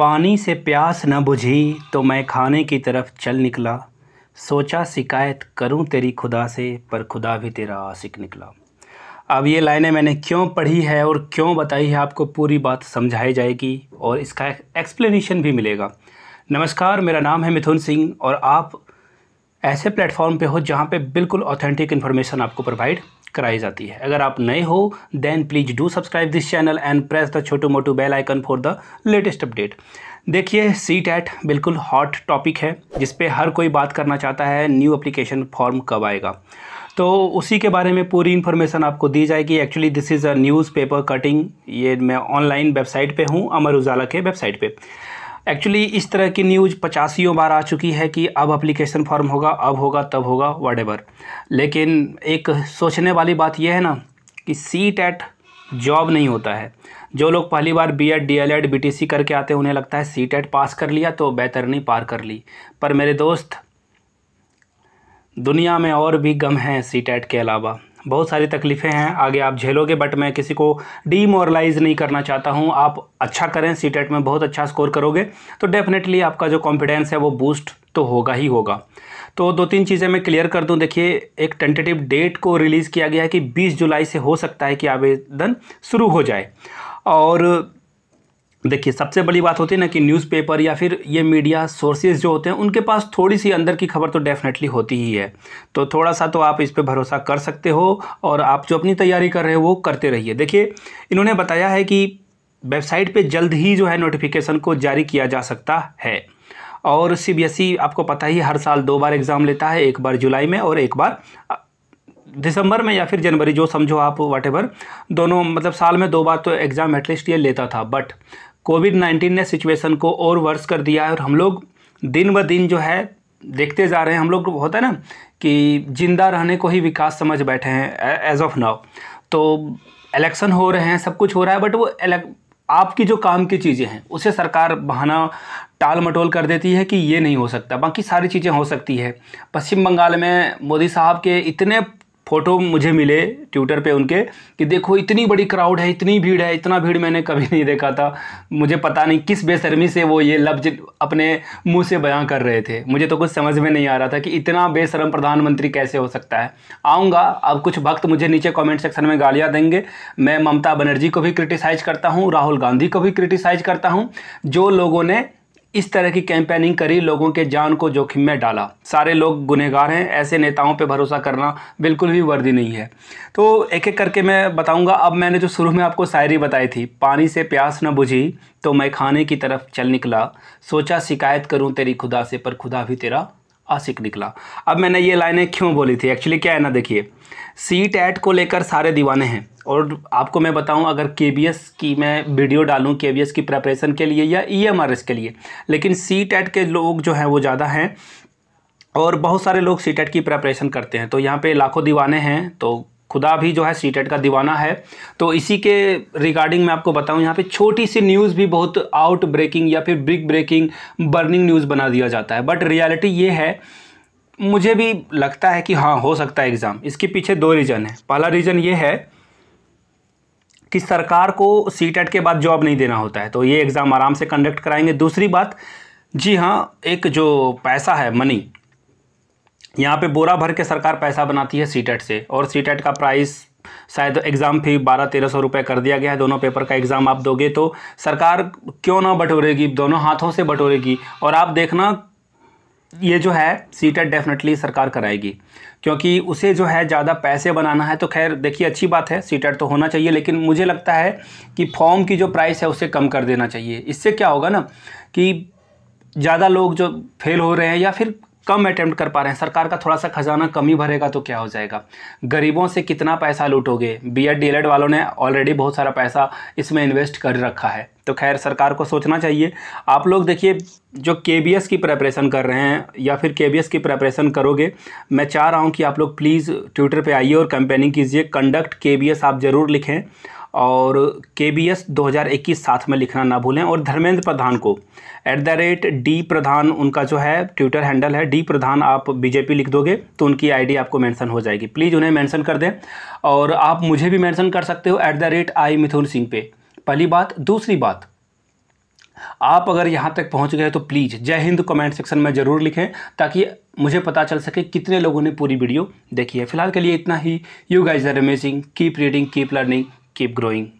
पानी से प्यास न बुझी तो मैं खाने की तरफ चल निकला सोचा शिकायत करूं तेरी खुदा से पर खुदा भी तेरा आशिक निकला अब ये लाइनें मैंने क्यों पढ़ी है और क्यों बताई है आपको पूरी बात समझाई जाएगी और इसका एक्सप्लेनेशन भी मिलेगा नमस्कार मेरा नाम है मिथुन सिंह और आप ऐसे प्लेटफॉर्म पे हो जहाँ पे बिल्कुल ऑथेंटिक इन्फॉर्मेशन आपको प्रोवाइड कराई जाती है अगर आप नए हो then please do subscribe this channel and press the छोटू मोटू bell icon for the latest update देखिए सी टैट बिल्कुल हॉट टॉपिक है जिसपे हर कोई बात करना चाहता है न्यू अप्लीकेशन फॉर्म कब आएगा तो उसी के बारे में पूरी इन्फॉर्मेशन आपको दी जाएगी actually this is a newspaper cutting ये मैं ऑनलाइन वेबसाइट पे हूँ अमर उजाला के वेबसाइट पे एक्चुअली इस तरह की न्यूज़ पचासियों बार आ चुकी है कि अब अप्लीकेशन फॉर्म होगा अब होगा तब होगा वट लेकिन एक सोचने वाली बात यह है ना कि सी टैट जॉब नहीं होता है जो लोग पहली बार B Ed D El Ed B T C करके आते हैं उन्हें लगता है सी टेट पास कर लिया तो नहीं पार कर ली पर मेरे दोस्त दुनिया में और भी गम हैं सी टेट के अलावा बहुत सारी तकलीफ़ें हैं आगे आप झेलोगे बट मैं किसी को डीमोरलाइज नहीं करना चाहता हूँ आप अच्छा करें सी में बहुत अच्छा स्कोर करोगे तो डेफिनेटली आपका जो कॉन्फिडेंस है वो बूस्ट तो होगा ही होगा तो दो तीन चीज़ें मैं क्लियर कर दूं देखिए एक टेंटेटिव डेट को रिलीज़ किया गया है कि 20 जुलाई से हो सकता है कि आवेदन शुरू हो जाए और देखिए सबसे बड़ी बात होती है ना कि न्यूज़पेपर या फिर ये मीडिया सोर्सेज जो होते हैं उनके पास थोड़ी सी अंदर की खबर तो डेफिनेटली होती ही है तो थोड़ा सा तो आप इस पर भरोसा कर सकते हो और आप जो अपनी तैयारी कर रहे हो वो करते रहिए देखिए इन्होंने बताया है कि वेबसाइट पे जल्द ही जो है नोटिफिकेशन को जारी किया जा सकता है और सी e आपको पता ही हर साल दो बार एग्ज़ाम लेता है एक बार जुलाई में और एक बार दिसंबर में या फिर जनवरी जो समझो आप वाटेवर दोनों मतलब साल में दो बार तो एग्ज़ाम एटलीस्ट ये लेता था बट कोविड नाइन्टीन ने सिचुएशन को और वर्स कर दिया है और हम लोग दिन ब दिन जो है देखते जा रहे हैं हम लोग होता है ना कि जिंदा रहने को ही विकास समझ बैठे हैं एज ऑफ नाउ तो इलेक्शन हो रहे हैं सब कुछ हो रहा है बट वो आपकी जो काम की चीज़ें हैं उसे सरकार बहाना टाल मटोल कर देती है कि ये नहीं हो सकता बाकी सारी चीज़ें हो सकती है पश्चिम बंगाल में मोदी साहब के इतने फ़ोटो मुझे मिले ट्विटर पे उनके कि देखो इतनी बड़ी क्राउड है इतनी भीड़ है इतना भीड़ मैंने कभी नहीं देखा था मुझे पता नहीं किस बेशर्मी से वो ये लफ्ज अपने मुंह से बयां कर रहे थे मुझे तो कुछ समझ में नहीं आ रहा था कि इतना बेशर्म प्रधानमंत्री कैसे हो सकता है आऊँगा अब कुछ भक्त मुझे नीचे कॉमेंट सेक्शन में गालियाँ देंगे मैं ममता बनर्जी को भी क्रिटिसाइज़ करता हूँ राहुल गांधी को भी क्रिटिसाइज़ करता हूँ जो लोगों ने इस तरह की कैंपेनिंग करी लोगों के जान को जोखिम में डाला सारे लोग गुनहगार हैं ऐसे नेताओं पर भरोसा करना बिल्कुल भी वर्दी नहीं है तो एक एक करके मैं बताऊंगा अब मैंने जो शुरू में आपको शायरी बताई थी पानी से प्यास न बुझी तो मैं खाने की तरफ चल निकला सोचा शिकायत करूं तेरी खुदा से पर खुदा भी तेरा आशिक निकला अब मैंने ये लाइनें क्यों बोली थी एक्चुअली क्या है ना देखिए सी टैट को लेकर सारे दीवाने हैं और आपको मैं बताऊं अगर के की मैं वीडियो डालूं के की प्रेपरेशन के लिए या ई e के लिए लेकिन सी टैट के लोग जो हैं वो ज़्यादा हैं और बहुत सारे लोग सी टैट की प्रेपरेशन करते हैं तो यहाँ पे लाखों दीवाने हैं तो खुदा भी जो है सीटेट का दीवाना है तो इसी के रिगार्डिंग मैं आपको बताऊं यहाँ पे छोटी सी न्यूज़ भी बहुत आउट ब्रेकिंग या फिर बिग ब्रेकिंग बर्निंग न्यूज़ बना दिया जाता है बट रियलिटी ये है मुझे भी लगता है कि हाँ हो सकता है एग्ज़ाम इसके पीछे दो रीज़न है पहला रीज़न ये है कि सरकार को सी के बाद जॉब नहीं देना होता है तो ये एग्ज़ाम आराम से कंडक्ट कराएंगे दूसरी बात जी हाँ एक जो पैसा है मनी यहाँ पे बोरा भर के सरकार पैसा बनाती है सीटेट e से और सीटेट e का प्राइस शायद एग्ज़ाम फी बारह तेरह सौ रुपये कर दिया गया है दोनों पेपर का एग्ज़ाम आप दोगे तो सरकार क्यों ना बटोरेगी दोनों हाथों से बटोरेगी और आप देखना ये जो है सीटेट डेफिनेटली e सरकार कराएगी क्योंकि उसे जो है ज़्यादा पैसे बनाना है तो खैर देखिए अच्छी बात है सीटेट तो होना चाहिए लेकिन मुझे लगता है कि फॉर्म की जो प्राइस है उसे कम कर देना चाहिए इससे क्या होगा ना कि ज़्यादा लोग जो फेल हो रहे हैं या फिर कम अटैम्प्ट कर पा रहे हैं सरकार का थोड़ा सा खजाना कम ही भरेगा तो क्या हो जाएगा गरीबों से कितना पैसा लूटोगे बी एड डी वालों ने ऑलरेडी बहुत सारा पैसा इसमें इन्वेस्ट कर रखा है तो खैर सरकार को सोचना चाहिए आप लोग देखिए जो के की प्रेपरेशन कर रहे हैं या फिर के की प्रेपरेशन करोगे मैं चाह रहा हूँ कि आप लोग प्लीज़ ट्विटर पर आइए और कंपेनिंग कीजिए कंडक्ट के आप ज़रूर लिखें और के बी एस दो हज़ार इक्कीस साथ में लिखना ना भूलें और धर्मेंद्र प्रधान को at the rate D Pradhan उनका जो है ट्विटर हैंडल है डी प्रधान आप बीजेपी लिख दोगे तो उनकी आईडी आपको मेंशन हो जाएगी प्लीज़ उन्हें मेंशन कर दें और आप मुझे भी मेंशन कर सकते हो at the rate I Mithun Singh पे पहली बात दूसरी बात आप अगर यहाँ तक पहुँच गए तो प्लीज़ जय हिंद कमेंट सेक्शन में ज़रूर लिखें ताकि मुझे पता चल सके कितने लोगों ने पूरी वीडियो देखी है फिलहाल के लिए इतना ही you guys are amazing keep reading keep learning keep growing